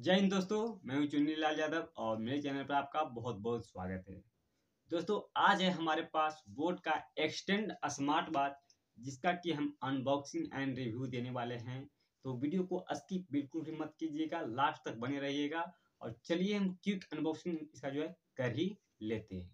जय हिंद दोस्तों मैं हूं चुन्नी लाल यादव और मेरे चैनल पर आपका बहुत बहुत स्वागत है दोस्तों आज है हमारे पास बोट का एक्सटेंड स्मार्ट वॉच जिसका कि हम अनबॉक्सिंग एंड रिव्यू देने वाले हैं तो वीडियो को स्किप बिल्कुल भी मत कीजिएगा लास्ट तक बने रहिएगा और चलिए हम क्विक अनबॉक्सिंग इसका जो है कर ही लेते हैं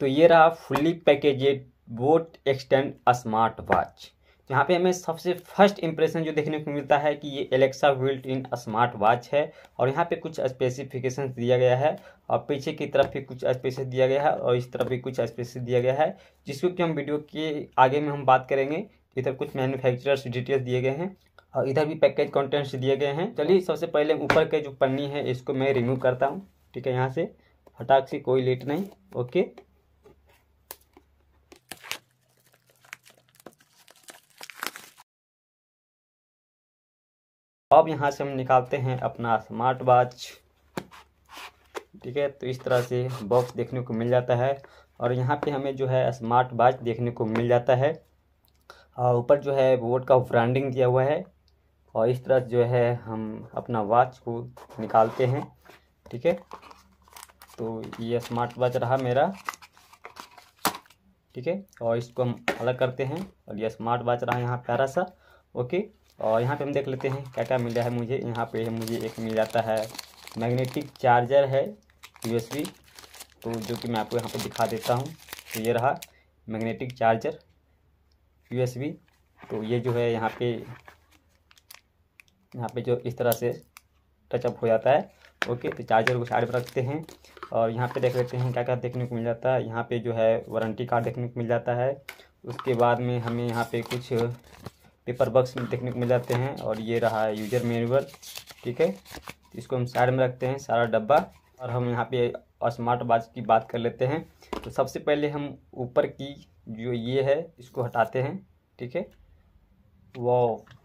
तो ये रहा fully packaged boat extend smart watch यहाँ पे हमें सबसे फर्स्ट इम्प्रेशन जो देखने को मिलता है कि ये Alexa built in smart watch है और यहाँ पे कुछ स्पेसिफिकेशन दिया गया है और पीछे की तरफ भी कुछ स्पेस दिया गया है और इस तरफ भी कुछ स्पेस दिया गया है जिसको कि हम वीडियो के आगे में हम बात करेंगे इधर कुछ मैन्युफैक्चरर्स डिटेल्स दिए गए हैं और इधर भी पैकेज कॉन्टेंट्स दिए गए हैं चलिए सबसे पहले ऊपर के जो पन्नी है इसको मैं रिमूव करता हूँ ठीक है यहाँ से हटाक से कोई लेट नहीं ओके अब यहाँ से हम निकालते हैं अपना स्मार्ट वॉच ठीक है तो इस तरह से बॉक्स देखने को मिल जाता है और यहाँ पे हमें जो है स्मार्ट वॉच देखने को मिल जाता है और ऊपर जो है बोर्ड का ब्रांडिंग दिया हुआ है और इस तरह जो है हम अपना वॉच को निकालते हैं ठीक है तो ये स्मार्ट वॉच रहा मेरा ठीक है और इसको हम अलग करते हैं और ये स्मार्ट वॉच रहा यहाँ प्यारा सा ओके और यहाँ पे हम देख लेते हैं क्या क्या मिल रहा है मुझे यहाँ पे मुझे एक मिल जाता है मैग्नेटिक चार्जर है यूएसबी तो जो कि मैं आपको यहाँ पे दिखा देता हूँ तो ये रहा मैग्नेटिक चार्जर यूएसबी तो ये जो है यहाँ पे यहाँ पे जो इस तरह से टचअप हो जाता है ओके तो चार्जर को साइड पर रखते हैं और यहाँ पे देख लेते हैं क्या क्या देखने को मिल जाता है यहाँ पे जो है वारंटी कार्ड देखने को मिल जाता है उसके बाद में हमें यहाँ पे कुछ पेपर बॉक्स में देखने को मिल जाते हैं और ये रहा है यूजर मेनुअल ठीक है इसको हम साइड में रखते हैं सारा डब्बा और हम यहाँ पे स्मार्ट वॉच की बात कर लेते हैं तो सबसे पहले हम ऊपर की जो ये है इसको हटाते हैं ठीक है वो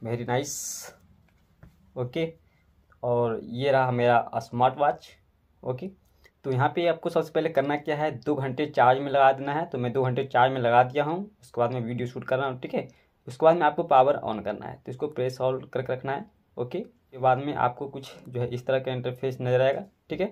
वेरी नाइस ओके और ये रहा मेरा स्मार्ट वॉच ओके तो यहाँ पे आपको सबसे पहले करना क्या है दो घंटे चार्ज में लगा देना है तो मैं दो घंटे चार्ज में लगा दिया हूँ उसके बाद मैं वीडियो शूट कर रहा हूँ ठीक है उसके बाद में आपको पावर ऑन करना है तो इसको प्रेस ऑल करके रखना है ओके के बाद में आपको कुछ जो है इस तरह का इंटरफेस नजर आएगा ठीक है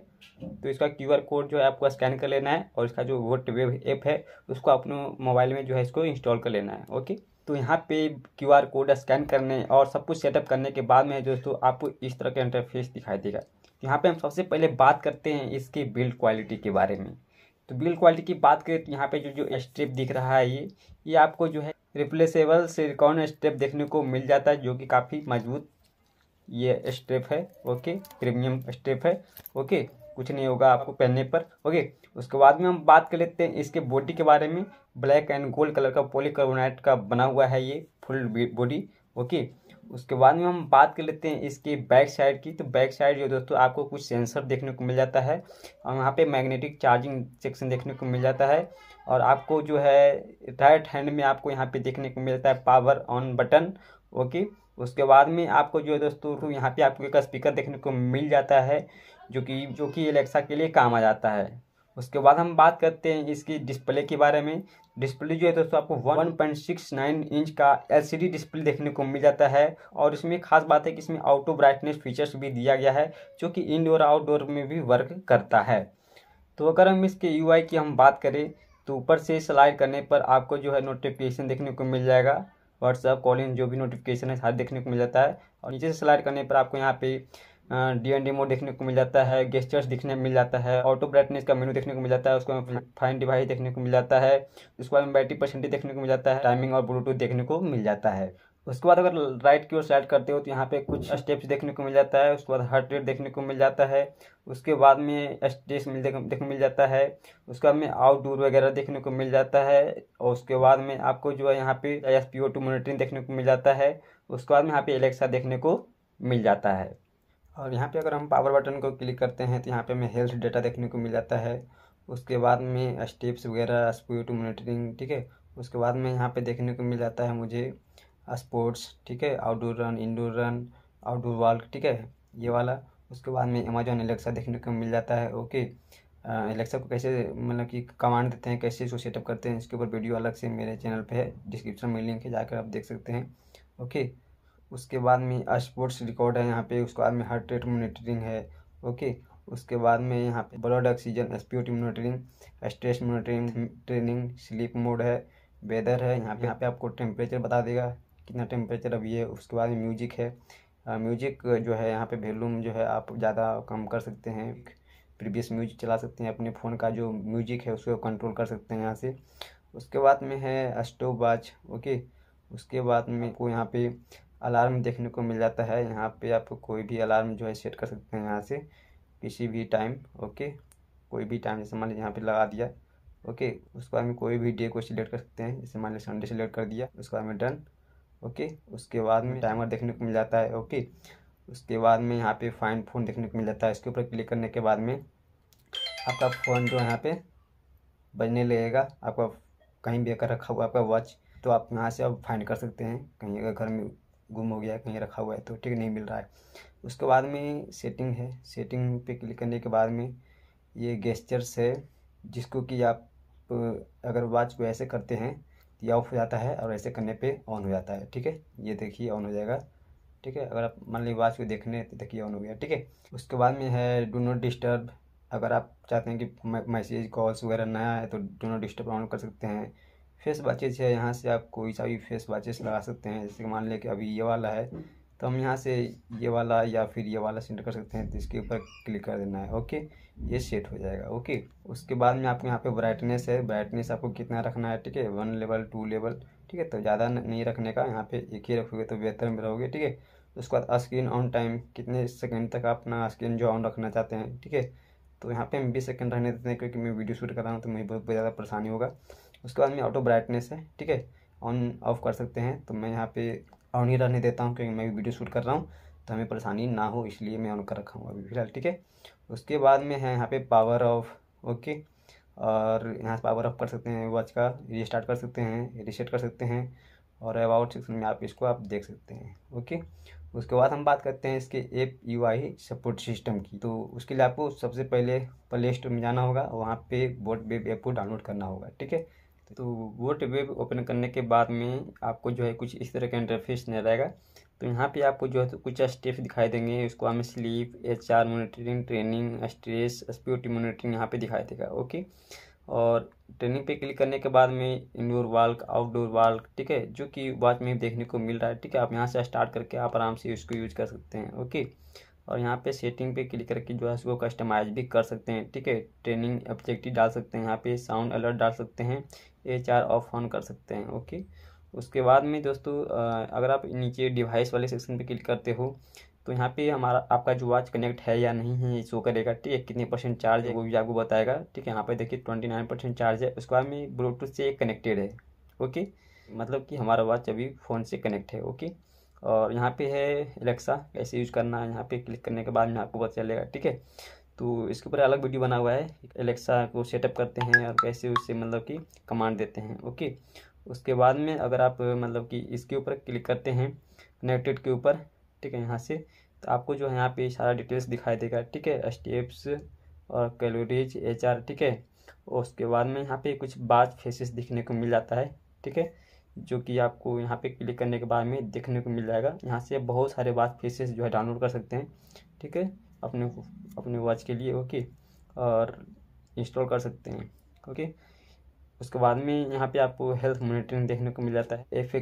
तो इसका क्यू आर कोड जो है आपको स्कैन कर लेना है और इसका जो वोट वेब ऐप है उसको अपने मोबाइल में जो है इसको इंस्टॉल कर लेना है ओके तो यहाँ पे क्यू आर कोड स्कैन करने और सब कुछ सेटअप करने के बाद में दोस्तों आपको इस तरह का इंटरफेस दिखाई देगा तो यहाँ पर हम सबसे पहले बात करते हैं इसके बिल्ड क्वालिटी के बारे में तो बिल्ड क्वालिटी की बात करें तो यहाँ पर जो जो स्ट्रिप दिख रहा है ये ये आपको जो है रिप्लेसेबल सिलिकॉन स्टेप देखने को मिल जाता है जो कि काफ़ी मजबूत ये स्टेप है ओके प्रीमियम स्टेप है ओके कुछ नहीं होगा आपको पहनने पर ओके उसके बाद में हम बात कर लेते हैं इसके बॉडी के बारे में ब्लैक एंड गोल्ड कलर का पोलिकार्बोनाइट का बना हुआ है ये फुल बॉडी ओके उसके बाद में हम बात कर लेते हैं इसकी बैक साइड की तो बैक साइड जो दोस्तों आपको कुछ सेंसर देखने को मिल जाता है और वहाँ पे मैग्नेटिक चार्जिंग सेक्शन देखने को मिल जाता है और आपको जो है राइट हैंड में आपको यहाँ पे देखने को मिलता है पावर ऑन बटन ओके उसके बाद में आपको जो है दोस्तों तो यहाँ पे आपको एक स्पीकर देखने को मिल जाता है जो कि जो कि एलेक्सा के लिए काम आ जाता है उसके बाद हम बात करते हैं इसकी डिस्प्ले के बारे में डिस्प्ले जो है दोस्तों आपको one point six nine inch का एलसीडी डिस्प्ले देखने को मिल जाता है और इसमें खास बात है कि इसमें आउटो ब्राइटनेस फीचर्स भी दिया गया है जो कि इनडोर आउटडोर में भी वर्क करता है तो अगर हम इसके यू की हम बात करें तो ऊपर से स्लाइड करने पर आपको जो है नोटिफिकेशन देखने को मिल जाएगा व्हाट्सअप कॉलिंग जो भी नोटिफिकेशन है साथ देखने को मिल जाता है और नीचे से स्लाइड करने पर आपको यहाँ पे डी एन डी मोड देखने को मिल जाता है गेस्टर्स देखने को मिल जाता है ऑटो ब्राइटनेस का मेनू देखने को मिल जाता है उसको फाइन डिवाइस देखने को मिल जाता है उसके बाद में बैटरी परसेंटेज देखने को मिल जाता है टाइमिंग और ब्लूटूथ देखने को मिल जाता है उसके बाद अगर राइट की ओर स्लाइड करते हो तो यहाँ पे कुछ स्टेप्स देखने को मिल जाता है उसके बाद हार्ट रेट देखने को मिल जाता है उसके बाद में स्टेस मिल देखने को मिल जाता है उसके बाद में आउटडोर वगैरह देखने को मिल जाता है और उसके बाद में आपको जो है यहाँ पे S P O two monitoring देखने को मिल जाता है उसके बाद में यहाँ पे एलेक्सा देखने को मिल जाता है और यहाँ पे अगर हम पावर बटन को क्लिक करते हैं तो यहाँ पे हमें हेल्थ डेटा देखने को मिल जाता है उसके बाद में स्टेप्स वगैरह स्पीड मोनिटरिंग ठीक है उसके बाद में यहाँ पे देखने को मिल जाता है मुझे स्पोर्ट्स ठीक है outdoor run indoor run outdoor walk ठीक है ये वाला उसके बाद में अमेजोन एलेक्सा देखने को मिल जाता है ओके एलेक्सा को कैसे मतलब कि कमांड देते हैं कैसे इसको सेटअप करते हैं इसके ऊपर वीडियो अलग से मेरे चैनल पर है डिस्क्रिप्शन में लिंक है जाकर आप देख सकते हैं ओके उसके बाद में स्पोर्ट्स रिकॉर्ड है यहाँ पे उसके बाद में हार्ट रेट मोनिटरिंग है ओके उसके बाद में यहाँ पे blood oxygen SPOT monitoring stress monitoring training sleep mode है वेदर है यहाँ पे यहाँ पे आपको टेम्परेचर बता देगा कितना टेम्परेचर अभी है उसके बाद में म्यूजिक है म्यूजिक जो है यहाँ पे वैल्यूम जो है आप ज़्यादा कम कर सकते हैं प्रीवियस म्यूजिक चला सकते हैं अपने फ़ोन का जो म्यूजिक है उसको कंट्रोल कर सकते हैं यहाँ से उसके बाद में है स्टोव वाच ओके उसके बाद में को यहाँ पे अलार्म देखने को मिल जाता है यहाँ पे आप कोई भी अलार्म जो है सेट कर सकते हैं यहाँ से किसी भी टाइम ओके कोई भी टाइम जैसे मान लीजिए यहाँ पे लगा दिया ओके उसके बाद में कोई भी डे को सिलेक्ट कर सकते हैं जैसे मान लीजिए संडे सेलेक्ट कर दिया उसके बाद में डन ओके उसके बाद में टाइमर देखने को मिल जाता है ओके उसके बाद में यहाँ पे फाइन फ़ोन देखने को मिल जाता है इसके ऊपर क्लिक करने के बाद में आपका फ़ोन जो यहाँ पे बजने लगेगा आपका कहीं भी अगर रखा हुआ आपका वॉच तो आप यहाँ से आप फाइंड कर सकते हैं कहीं अगर घर में गुम हो गया कहीं रखा हुआ है तो ठीक नहीं मिल रहा है उसके बाद में सेटिंग है सेटिंग पे क्लिक करने के बाद में ये गेस्चर्स है जिसको कि आप अगर वाच को ऐसे करते हैं तो ये ऑफ हो जाता है और ऐसे करने पे ऑन हो जाता है ठीक है ये देखिए ऑन हो जाएगा ठीक है अगर आप मान लीजिए वाच को देखने तो देखिए ऑन हो गया ठीक है उसके बाद में है डू नॉट डिस्टर्ब अगर आप चाहते हैं कि मैसेज कॉल्स वगैरह नया आए तो डू नॉट डिस्टर्ब ऑन कर सकते हैं फेस बाचेस है यहाँ से आप कोई सा भी फेस बाचेस लगा सकते हैं जैसे मान लें कि अभी ये वाला है तो हम यहाँ से ये वाला या फिर ये वाला सेंड कर सकते हैं तो इसके ऊपर क्लिक कर देना है ओके ये सेट हो जाएगा ओके उसके बाद में आपके यहाँ पे ब्राइटनेस है ब्राइटनेस आपको कितना रखना है ठीक है वन लेवल टू लेवल ठीक है तो ज़्यादा नहीं रखने का यहाँ पे एक ही रखोगे तो बेहतर में रहोगे ठीक है उसके बाद स्क्रीन ऑन टाइम कितने सेकेंड तक अपना स्क्रीन जो ऑन रखना चाहते हैं ठीक है तो यहाँ पर हम बीस सेकेंड रहने देते हैं क्योंकि मैं वीडियो शूट कर रहा हूँ तो मुझे बहुत ज़्यादा परेशानी होगा उसके बाद में ऑटो ब्राइटनेस है ठीक है ऑन ऑफ कर सकते हैं तो मैं यहाँ पे ऑन ही रहने देता हूँ क्योंकि मैं भी वीडियो शूट कर रहा हूँ तो हमें परेशानी ना हो इसलिए मैं ऑन कर रखा हूँ अभी फिलहाल ठीक है उसके बाद में है यहाँ पे पावर ऑफ ओके और यहाँ से पावर ऑफ कर सकते हैं वॉच का रिस्टार्ट कर सकते हैं रिसेट कर सकते हैं और अबाउट सेक्शन में आप इसको आप देख सकते हैं ओके उसके बाद हम बात करते हैं इसके app U I support system की तो उसके लिए आपको सबसे पहले प्ले स्टोर में जाना होगा वहाँ पे बोर्ड वेब ऐप को डाउनलोड करना होगा ठीक है तो वोट वेब ओपन करने के बाद में आपको जो है कुछ इस तरह का इंटरफेस नहीं रहेगा तो यहाँ पे आपको जो है तो कुछ स्टेप दिखाई देंगे उसको हमें sleep H R monitoring training stress स्प्योरिटी मोनिटरिंग यहाँ पे दिखाई देगा ओके और ट्रेनिंग पे क्लिक करने के बाद में इंडोर वाल्क आउटडोर वाल्क ठीक है जो कि बाद में देखने को मिल रहा है ठीक है आप यहाँ से स्टार्ट करके आप आराम से इसको यूज कर सकते हैं ओके और यहाँ पे सेटिंग पे क्लिक करके जो है उसको कस्टमाइज भी कर सकते हैं ठीक है ट्रेनिंग ऑब्जेक्टिव डाल सकते हैं यहाँ पे साउंड अलर्ट डाल सकते हैं ए चार ऑफ ऑन कर सकते हैं ओके उसके बाद में दोस्तों अगर आप नीचे डिवाइस वाले सेक्शन पे क्लिक करते हो तो यहाँ पे हमारा आपका जो वॉच कनेक्ट है या नहीं है ये शो करेगा ठीक है कितने परसेंट चार्ज है वो भी आपको बताएगा ठीक है यहाँ पे देखिए ट्वेंटी नाइन परसेंट चार्ज है उसके बाद में ब्लूटूथ से कनेक्टेड है ओके मतलब कि हमारा वॉच अभी फ़ोन से कनेक्ट है ओके और यहाँ पे है एलेक्सा कैसे यूज करना है यहाँ पे क्लिक करने के बाद में आपको पता चलेगा ठीक है तो इसके ऊपर अलग वीडियो बना हुआ है एलेक्सा को सेटअप करते हैं और कैसे उससे मतलब कि कमांड देते हैं ओके उसके बाद में अगर आप मतलब कि इसके ऊपर क्लिक करते हैं कनेक्टेड के ऊपर ठीक है यहाँ से तो आपको जो है यहाँ पे सारा डिटेल्स दिखाई देगा ठीक है स्टेप्स और कैलोरीज एच ठीक है उसके बाद में यहाँ पे कुछ बाज फेसेस दिखने को मिल जाता है ठीक है जो कि आपको यहाँ पे क्लिक करने के बाद में देखने को मिल जाएगा यहाँ से बहुत सारे बात फेसेस जो है डाउनलोड कर सकते हैं ठीक है अपने अपने वॉच के लिए ओके और इंस्टॉल कर सकते हैं ओके उसके बाद में यहाँ पे आपको हेल्थ मोनिटरिंग देखने को मिल जाता है एफ ए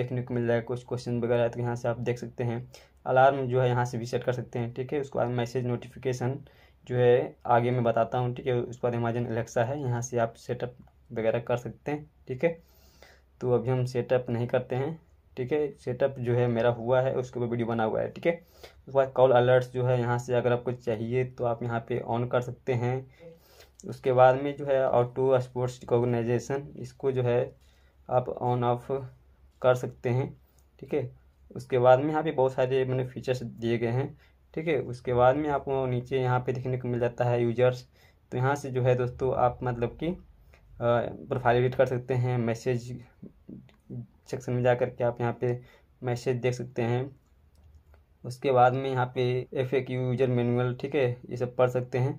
देखने को मिल जाएगा कुछ क्वेश्चन वगैरह तो यहाँ से आप देख सकते हैं अलार्म जो है यहाँ से भी सेट कर सकते हैं ठीक है उसके बाद मैसेज नोटिफिकेशन जो है आगे मैं बताता हूँ ठीक है उसके बाद अमेजन एलेक्सा है यहाँ से आप सेटअप वगैरह कर सकते हैं ठीक है तो अभी हम सेटअप नहीं करते हैं ठीक है सेटअप जो है मेरा हुआ है उसके ऊपर वीडियो बना हुआ है ठीक है उसके बाद कॉल अलर्ट्स जो है यहाँ से अगर आपको चाहिए तो आप यहाँ पे ऑन कर सकते हैं उसके बाद में जो है ऑटो स्पोर्ट्स ऑर्गेनाइजेशन इसको जो है आप ऑन ऑफ कर सकते हैं ठीक है उसके बाद में यहाँ पे बहुत सारे मैंने फीचर्स दिए गए हैं ठीक है उसके बाद में आपको नीचे यहाँ पे देखने को मिल जाता है यूजर्स तो यहाँ से जो है दोस्तों आप मतलब कि प्रोफाइल एडिट कर सकते हैं मैसेज सेक्शन में जा कर के आप यहाँ पे मैसेज देख सकते हैं उसके बाद में यहाँ पे F A Q user manual ठीक है ये सब पढ़ सकते हैं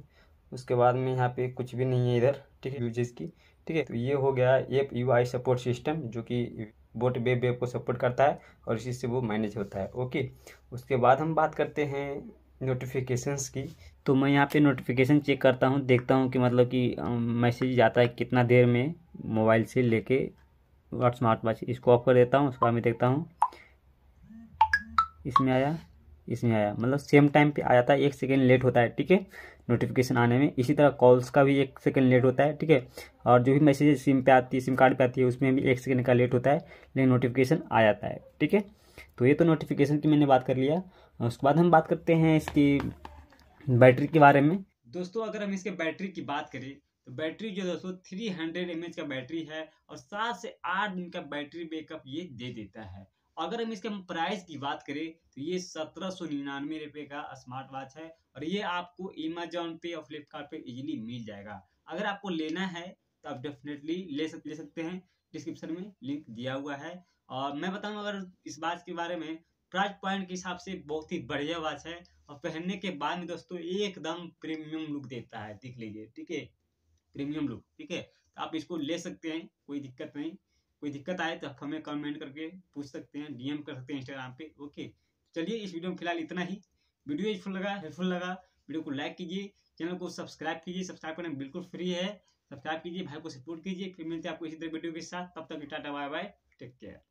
उसके बाद में यहाँ पे कुछ भी नहीं है इधर ठीक है यूजर्स की ठीक है तो ये हो गया app U I support system जो कि बोट वेब वेब को सपोर्ट करता है और इसी से वो मैनेज होता है ओके उसके बाद हम बात करते हैं नोटिफिकेशंस की तो मैं यहाँ पे नोटिफिकेशन चेक करता हूँ देखता हूँ कि मतलब कि मैसेज आता है कितना देर में मोबाइल से लेके वाट स्मार्ट वॉच इसको ऑफ कर देता हूँ उसके बाद में देखता हूँ इसमें आया इसमें आया मतलब सेम टाइम पे आ जाता है एक सेकेंड लेट होता है ठीक है नोटिफिकेशन आने में इसी तरह कॉल्स का भी एक सेकेंड लेट होता है ठीक है और जो भी मैसेज सिम पे आती है सिम कार्ड पे आती है उसमें भी एक सेकेंड का लेट होता है लेकिन नोटिफिकेशन आ जाता है ठीक है तो ये तो नोटिफिकेशन की मैंने बात कर लिया उसके बाद हम बात करते हैं इसकी बैटरी के बारे में दोस्तों अगर हम इसके बैटरी की बात करें तो बैटरी जो दोस्तों थ्री हंड्रेड एम का बैटरी है और सात से आठ दिन का बैटरी बैकअप ये दे देता है अगर हम इसके प्राइस की बात करें तो ये सत्रह सौ निन्यानवे रुपये का स्मार्ट वॉच है और ये आपको अमेजोन पे और फ्लिपकार्ट पे इजीली मिल जाएगा अगर आपको लेना है तो आप डेफिनेटली ले सक ले सकते हैं डिस्क्रिप्शन में लिंक दिया हुआ है और मैं बताऊँ अगर इस वॉच के बारे में प्राइस पॉइंट के हिसाब से बहुत ही बढ़िया वॉच है और पहनने के बाद में दोस्तों एकदम प्रीमियम लुक देता है देख लीजिए ठीक है प्रीमियम लुक ठीक है तो आप इसको ले सकते हैं कोई दिक्कत नहीं कोई दिक्कत आए तो आप हमें कमेंट करके पूछ सकते हैं डीएम कर सकते हैं इंस्टाग्राम पे ओके चलिए इस वीडियो में फिलहाल इतना ही वीडियो यूजफुल लगा हेल्पफुल लगा वीडियो को लाइक कीजिए चैनल को सब्सक्राइब कीजिए सब्सक्राइब करना बिल्कुल फ्री है सब्सक्राइब कीजिए भाई को सपोर्ट कीजिए फिर मिलते हैं आपको इसी तरह वीडियो के साथ तब तक tata bye bye take care